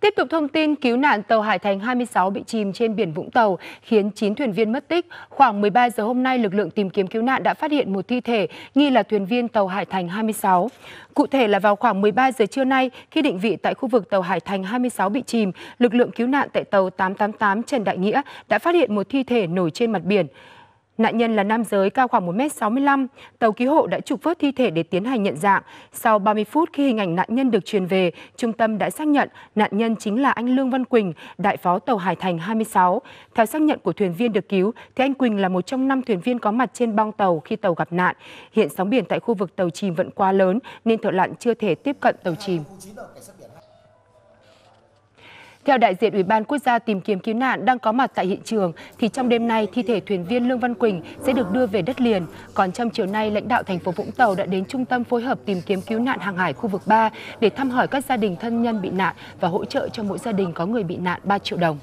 Tiếp tục thông tin cứu nạn tàu Hải Thành 26 bị chìm trên biển Vũng Tàu khiến 9 thuyền viên mất tích. Khoảng 13 giờ hôm nay, lực lượng tìm kiếm cứu nạn đã phát hiện một thi thể nghi là thuyền viên tàu Hải Thành 26. Cụ thể là vào khoảng 13 giờ trưa nay, khi định vị tại khu vực tàu Hải Thành 26 bị chìm, lực lượng cứu nạn tại tàu 888 Trần Đại Nghĩa đã phát hiện một thi thể nổi trên mặt biển. Nạn nhân là nam giới cao khoảng 1m65, tàu cứu hộ đã trục vớt thi thể để tiến hành nhận dạng. Sau 30 phút khi hình ảnh nạn nhân được truyền về, trung tâm đã xác nhận nạn nhân chính là anh Lương Văn Quỳnh, đại phó tàu Hải Thành 26. Theo xác nhận của thuyền viên được cứu, thì anh Quỳnh là một trong năm thuyền viên có mặt trên bong tàu khi tàu gặp nạn. Hiện sóng biển tại khu vực tàu chìm vẫn quá lớn nên thợ lặn chưa thể tiếp cận tàu chìm. Theo đại diện Ủy ban Quốc gia tìm kiếm cứu nạn đang có mặt tại hiện trường, thì trong đêm nay thi thể thuyền viên Lương Văn Quỳnh sẽ được đưa về đất liền. Còn trong chiều nay, lãnh đạo thành phố Vũng Tàu đã đến Trung tâm phối hợp tìm kiếm cứu nạn hàng hải khu vực 3 để thăm hỏi các gia đình thân nhân bị nạn và hỗ trợ cho mỗi gia đình có người bị nạn 3 triệu đồng.